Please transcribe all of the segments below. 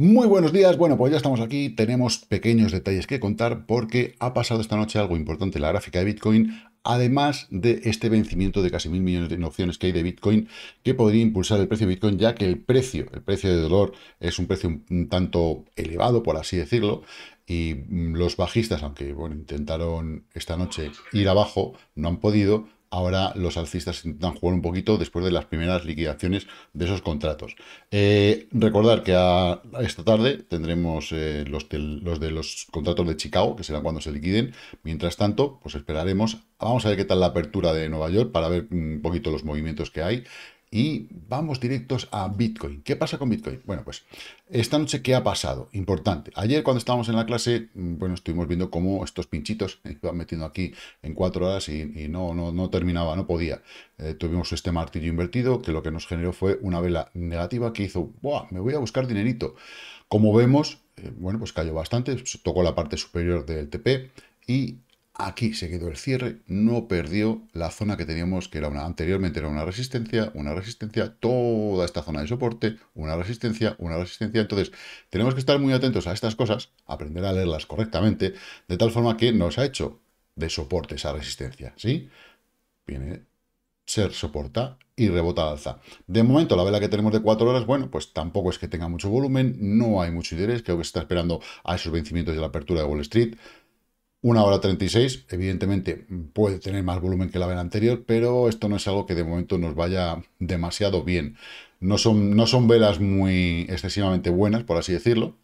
Muy buenos días, bueno pues ya estamos aquí, tenemos pequeños detalles que contar porque ha pasado esta noche algo importante en la gráfica de Bitcoin, además de este vencimiento de casi mil millones de opciones que hay de Bitcoin que podría impulsar el precio de Bitcoin ya que el precio, el precio de dolor es un precio un tanto elevado por así decirlo y los bajistas, aunque bueno, intentaron esta noche ir abajo, no han podido, ahora los alcistas intentan jugar un poquito después de las primeras liquidaciones de esos contratos. Eh, recordar que a, esta tarde tendremos eh, los, de, los, de, los contratos de Chicago, que serán cuando se liquiden. Mientras tanto, pues esperaremos. Vamos a ver qué tal la apertura de Nueva York para ver un poquito los movimientos que hay y vamos directos a Bitcoin. ¿Qué pasa con Bitcoin? Bueno, pues esta noche, ¿qué ha pasado? Importante. Ayer cuando estábamos en la clase, mm, bueno, estuvimos viendo cómo estos pinchitos iban metiendo aquí en cuatro horas y, no, no, no, terminaba, no podía. Eh, tuvimos este martillo invertido que lo que nos generó fue una vela negativa que hizo, ¡buah! Me voy a buscar dinerito. Como vemos, eh, bueno, pues cayó bastante, tocó la parte superior del TP y Aquí se quedó el cierre, no perdió la zona que teníamos, que era una anteriormente era una resistencia, una resistencia, toda esta zona de soporte, una resistencia, una resistencia. Entonces, tenemos que estar muy atentos a estas cosas, aprender a leerlas correctamente, de tal forma que nos ha hecho de soporte esa resistencia, ¿sí? Viene, ser soporta y rebota alza. De momento, la vela que tenemos de 4 horas, bueno, pues tampoco es que tenga mucho volumen, no hay mucho interés, creo que se está esperando a esos vencimientos de la apertura de Wall Street, una hora 36, evidentemente puede tener más volumen que la vela anterior, pero esto no es algo que de momento nos vaya demasiado bien. No son, no son velas muy excesivamente buenas, por así decirlo,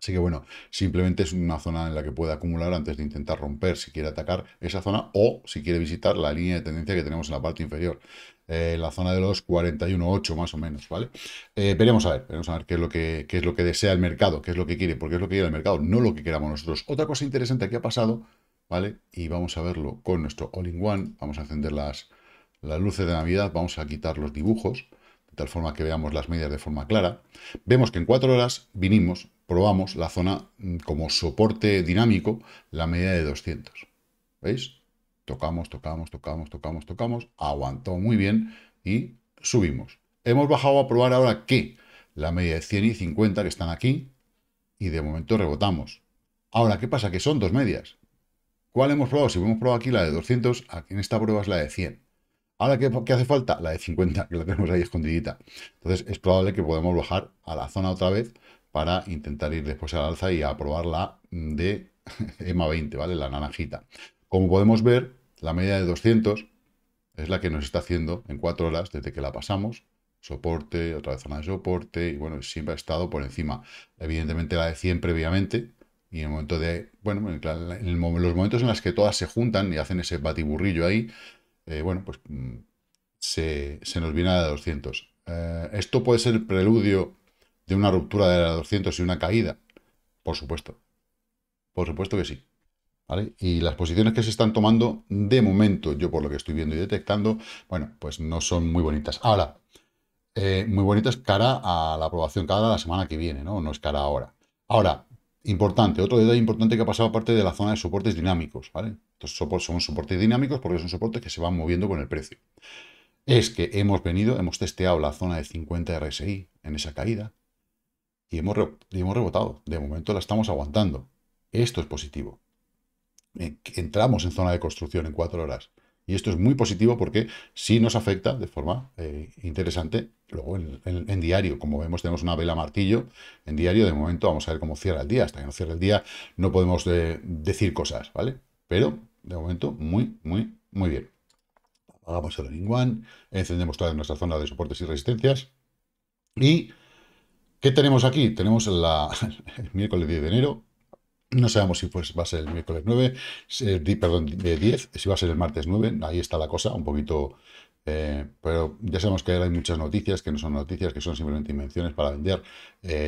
Así que bueno, simplemente es una zona en la que puede acumular antes de intentar romper si quiere atacar esa zona o si quiere visitar la línea de tendencia que tenemos en la parte inferior. Eh, la zona de los 41.8 más o menos, ¿vale? Eh, veremos a ver, veremos a ver qué es, lo que, es lo que desea el mercado, qué es lo que quiere, porque es lo que quiere el mercado, no lo que queramos nosotros. Otra cosa interesante que ha pasado, ¿vale? Y vamos a verlo con nuestro all-in-one, vamos a encender las, las luces de Navidad, vamos a quitar los dibujos, de tal forma que veamos las medias de forma clara. Vemos que en cuatro horas vinimos probamos la zona mm, como soporte dinámico, la media de 200. ¿Veis? Tocamos, tocamos, tocamos, tocamos, tocamos, aguantó muy bien y subimos. Hemos bajado a probar ahora qué. la media de 100 y 50 que están aquí y de momento rebotamos. Ahora, ¿qué pasa? Que son dos medias. ¿Cuál hemos probado? Si hemos probado aquí la de 200, aquí en esta prueba es la de 100. Ahora, ¿qué, ¿qué, hace falta? La de 50, que la tenemos ahí escondidita. Entonces, es probable que podamos bajar a la zona otra vez para intentar ir después al alza y aprobar la mm, de EMA 20, ¿vale? La naranjita. Como podemos ver, la media de 200 es la que nos está haciendo en cuatro horas desde que la pasamos. Soporte, otra vez zona de soporte, y bueno, siempre ha estado por encima. Evidentemente la de 100 previamente, y en el momento de, bueno, en, los momentos en los que todas se juntan y hacen ese batiburrillo ahí, eh, bueno, pues mm, se, nos viene a la de 200. Eh, esto puede ser preludio de una ruptura de la 200 y una caída? Por supuesto. Por supuesto que sí. ¿Vale? Y las posiciones que se están tomando, de momento, yo por lo que estoy viendo y detectando, bueno, pues no son muy bonitas. Ahora, eh, muy bonitas cara a la aprobación, cara la semana que viene, ¿no? No es cara ahora. Ahora, importante, otro detalle importante que ha pasado aparte de la zona de soportes dinámicos, ¿vale? Estos soportes son soportes dinámicos porque son soportes que se van moviendo con el precio. Es que hemos venido, hemos testeado la zona de 50 RSI en esa caída, y hemos, rebotado. De momento la estamos aguantando. Esto es positivo. Entramos en zona de construcción en cuatro horas. Y esto es muy positivo porque sí nos afecta de forma eh, interesante luego en, diario. Como vemos, tenemos una vela martillo en diario. De momento vamos a ver cómo cierra el día. Hasta que no cierre el día no podemos eh, decir cosas, ¿vale? Pero de momento muy, muy, muy bien. Apagamos el ring one, encendemos todas nuestras zonas de soportes y resistencias y ¿Qué tenemos aquí? Tenemos el miércoles 10 de enero. No sabemos si pues, va a ser el miércoles 9, eh, perdón, de eh, 10, si va a ser el martes 9. Ahí está la cosa, un poquito... Eh, pero ya sabemos que hay muchas noticias que no son noticias, que son simplemente invenciones para vender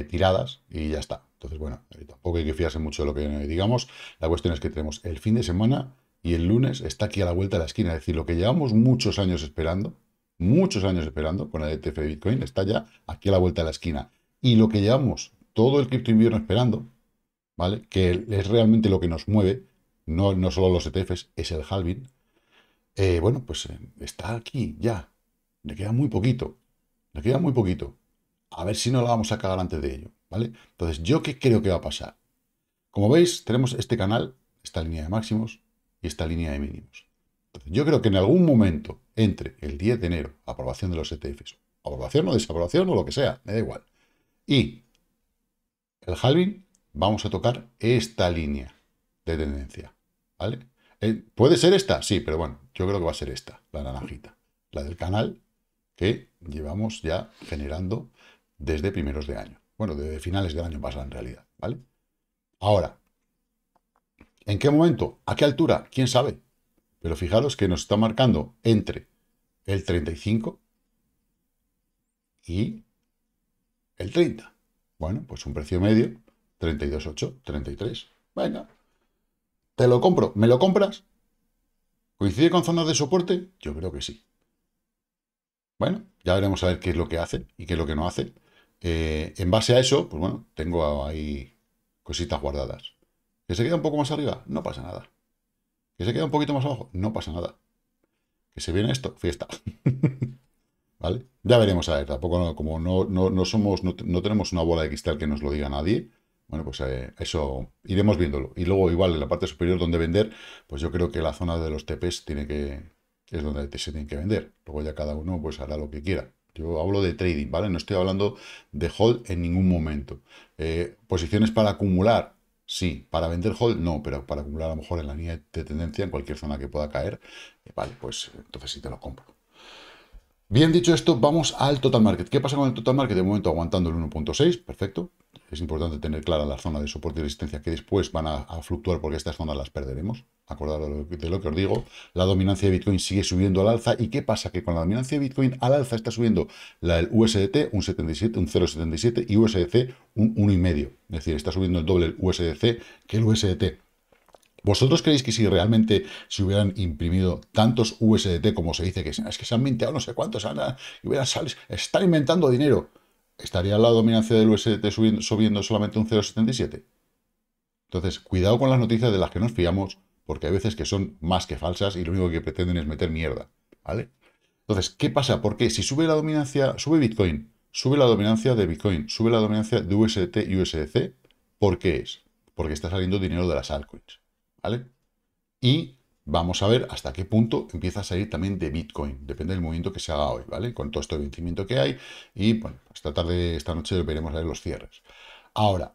tiradas y ya está. Entonces, bueno, tampoco hay que fiarse mucho de lo que digamos. La cuestión es que tenemos el fin de semana y el lunes está aquí a la vuelta de la esquina. Es decir, lo que llevamos muchos años esperando, muchos años esperando con el ETF de Bitcoin, está ya aquí a la vuelta de la esquina y lo que llevamos todo el cripto invierno esperando, ¿vale? Que es realmente lo que nos mueve, no, no solo los ETFs, es el halving. Eh, bueno, pues eh, está aquí ya. Le queda muy poquito. Le queda muy poquito. A ver si no la vamos a cagar antes de ello, ¿vale? Entonces, ¿yo qué creo que va a pasar? Como veis, tenemos este canal, esta línea de máximos y esta línea de mínimos. yo creo que en algún momento, entre el 10 de enero, aprobación de los ETFs, aprobación o desaprobación o lo que sea, me da igual, y el Halvin vamos a tocar esta línea de tendencia, eh, ¿Puede ser esta? Sí, pero bueno, yo creo que va a ser esta, la naranjita, la del canal que llevamos ya generando desde primeros de año. Bueno, desde finales de año pasa en realidad, ¿vale? Ahora, ¿en qué momento? ¿A qué altura? ¿Quién sabe? Pero fijaros que nos está marcando entre el 35 y el 30. Bueno, pues un precio medio, 32,8, 33. Venga, te lo compro. ¿Me lo compras? ¿Coincide con zonas de soporte? Yo creo que sí. Bueno, ya veremos a ver qué es lo que hace y qué es lo que no hace. Eh, en base a eso, pues bueno, tengo ahí cositas guardadas. ¿Que se queda un poco más arriba? No pasa nada. ¿Que se queda un poquito más abajo? No pasa nada. ¿Que se viene esto? Fiesta. ¿vale? Ya veremos a ver, tampoco como no, no, somos, no, tenemos una bola de cristal que nos lo diga nadie, bueno, pues eh, eso iremos viéndolo. Y luego igual en la parte superior donde vender, pues yo creo que la zona de los TPs tiene que, es donde se tiene que vender. Luego ya cada uno pues hará lo que quiera. Yo hablo de trading, ¿vale? No estoy hablando de hold en ningún momento. Eh, posiciones para acumular, sí. Para vender hold, no. Pero para acumular a lo mejor en la línea de tendencia, en cualquier zona que pueda caer, eh, vale, pues entonces sí te lo compro. Bien dicho esto, vamos al total market. ¿Qué pasa con el total market? De momento aguantando el 1.6, perfecto. Es importante tener clara la zona de soporte y resistencia que después van a, fluctuar porque estas zonas las perderemos. Acordaros de lo, que, os digo. La dominancia de Bitcoin sigue subiendo al alza. ¿Y qué pasa? Que con la dominancia de Bitcoin al alza está subiendo la del USDT un 77, un 0,77 y USDC un 1,5. Es decir, está subiendo el doble el USDC que el USDT. ¿Vosotros creéis que si realmente se hubieran imprimido tantos USDT como se dice que es que se han minteado no sé cuántos, y hubieran sales, están inventando dinero, estaría la dominancia del USDT subiendo, solamente un 0,77? Entonces, cuidado con las noticias de las que nos fiamos, porque hay veces que son más que falsas y lo único que pretenden es meter mierda, ¿vale? Entonces, ¿qué pasa? Porque si sube la dominancia, sube Bitcoin, sube la dominancia de Bitcoin, sube la dominancia de USDT y USDC, ¿por qué es? Porque está saliendo dinero de las altcoins. ¿vale? Y vamos a ver hasta qué punto empieza a salir también de Bitcoin. Depende del movimiento que se haga hoy, ¿vale? Con todo este vencimiento que hay. Y bueno, esta tarde, esta noche veremos a ver los cierres. Ahora,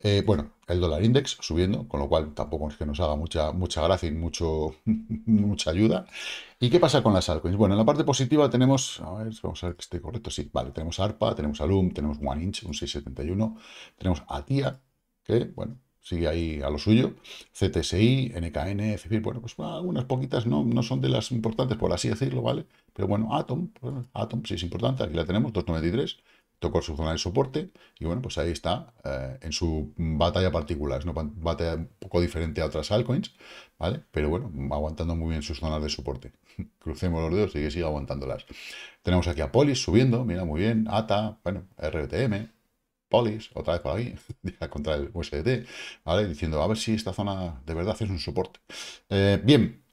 eh, bueno, el dólar index subiendo, con lo cual tampoco es que nos haga mucha, mucha gracia y mucho, mucha ayuda. ¿Y qué pasa con las altcoins? Bueno, en la parte positiva tenemos, a ver, vamos a ver que esté correcto, sí, vale, tenemos ARPA, tenemos ALUM, tenemos 1inch, un 671, tenemos ATIA, que, bueno, sigue ahí a lo suyo. CTSI, NKN, CFI, bueno, pues algunas poquitas no, no son de las importantes, por así decirlo, ¿vale? Pero bueno, Atom, Atom sí es importante, aquí la tenemos, 293, tocó su zona de soporte y bueno, pues ahí está eh, en su batalla particular, es una batalla un poco diferente a otras altcoins, ¿vale? Pero bueno, aguantando muy bien sus zonas de soporte. Crucemos los dedos y que siga aguantándolas. Tenemos aquí a Polis subiendo, mira, muy bien, ATA, bueno, RTM, Polis, otra vez por aquí, contra el USD ¿vale? Diciendo, a ver si esta zona de verdad es un soporte. Eh, bien,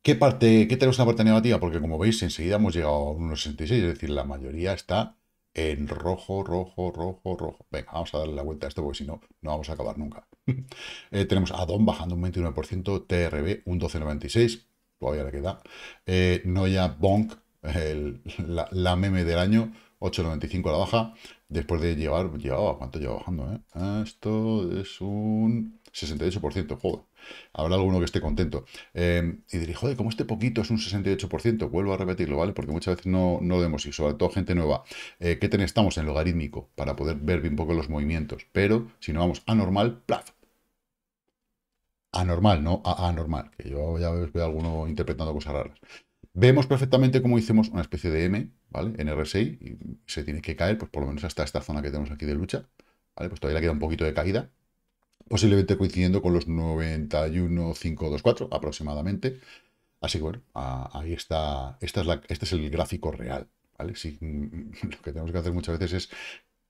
¿qué parte, qué tenemos la parte negativa? Porque como veis, enseguida hemos llegado a unos es decir, la mayoría está en rojo, rojo, rojo, rojo. Venga, vamos a darle la vuelta a esto porque si no, no vamos a acabar nunca. Eh, tenemos a DON bajando un 29%, TRB un 12,96%, todavía le queda. Eh, Noya Bonk, la meme del año, 8.95 a la baja, después de llevar, llevaba, ¿cuánto lleva bajando? Eh? Ah, esto es un 68%, joder. Habrá alguno que esté contento. Em, y diré, joder, como este poquito es un 68%, vuelvo a repetirlo, ¿vale? Porque muchas veces no, no lo vemos y sobre todo gente nueva. Eh, ¿Qué ¿Qué Estamos en logarítmico para poder ver un poco los movimientos? Pero si no vamos a normal... plaf. Anormal, no a anormal, que yo ya veo alguno interpretando cosas raras. Vemos perfectamente cómo hicimos una especie de M ¿vale? En RSI y se tiene que caer, pues por lo menos hasta esta zona que tenemos aquí de lucha, ¿vale? Pues todavía queda un poquito de caída, posiblemente coincidiendo con los 91.524 aproximadamente. Así que bueno, ahí está, esta es la, este es el gráfico real, ¿vale? Si, mm, mm, lo que tenemos que hacer muchas veces es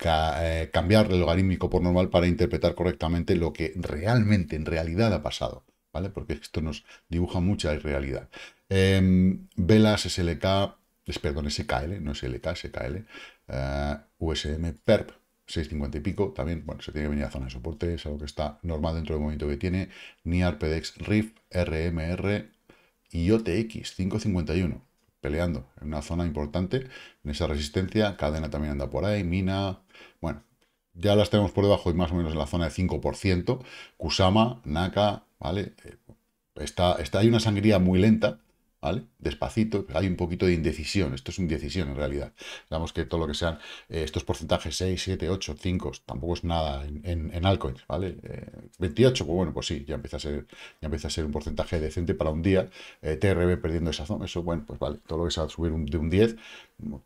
eh, cambiar el logarítmico por normal para interpretar correctamente lo que realmente, en realidad, ha pasado. ¿Vale? Porque esto nos dibuja mucha irrealidad. Em, velas, SLK, es, perdón, SKL, no es LK, SKL, USM PERP 650 y pico, también, bueno, se tiene que venir a zona de soporte, es algo que está normal dentro del movimiento que tiene, NIAR, Pedex, RIF, RMR y OTX 551, peleando en una zona importante, en esa resistencia, cadena también anda por ahí, mina, bueno, ya las tenemos por debajo y más o menos en la zona de 5%, Kusama, Naka, ¿vale? Eh, está, está, hay una sangría muy lenta, ¿vale? Despacito, hay un poquito de indecisión, esto es indecisión en realidad. Digamos que todo lo que sean eh, estos porcentajes 6, 7, 8, 5, tampoco es nada en, en, altcoins, ¿vale? 28, eh, pues bueno, pues sí, ya empieza a ser, ya empieza a ser un porcentaje decente para un día, eh, TRB perdiendo esa zona, eso bueno, pues vale, todo lo que sea subir de un 10,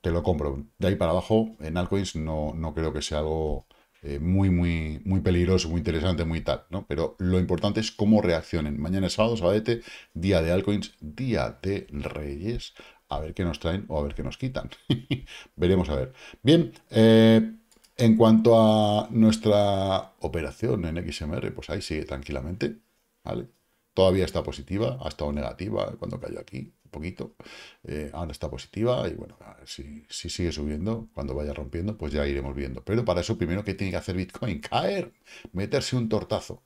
te lo compro. De ahí para abajo, en altcoins no, no creo que sea algo eh, muy, muy, muy peligroso, muy interesante, muy tal, ¿no? Pero lo importante es cómo reaccionen. Mañana es sábado, sabadete, día de altcoins, día de reyes, a ver qué nos traen o a ver qué nos quitan. Veremos a ver. Bien, eh, en cuanto a nuestra operación en XMR, pues ahí sigue tranquilamente, ¿vale? todavía está positiva, ha estado negativa cuando cayó aquí, un poquito, eh, ahora está positiva y bueno, si, sigue subiendo, cuando vaya rompiendo, pues ya iremos viendo. Pero para eso primero, que tiene que hacer Bitcoin? Caer, meterse un tortazo.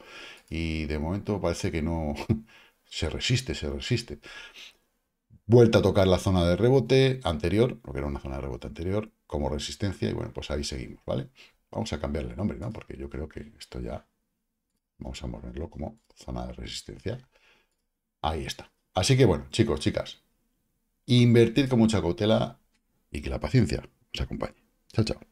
Y de momento parece que no, se resiste, se resiste. Vuelta a tocar la zona de rebote anterior, lo que era una zona de rebote anterior, como resistencia, y bueno, pues ahí seguimos, ¿vale? Vamos a cambiarle nombre, ¿no? Porque yo creo que esto ya Vamos a moverlo como zona de resistencia. Ahí está. Así que bueno, chicos, chicas, invertir con mucha cautela y que la paciencia os acompañe. Chao, chao.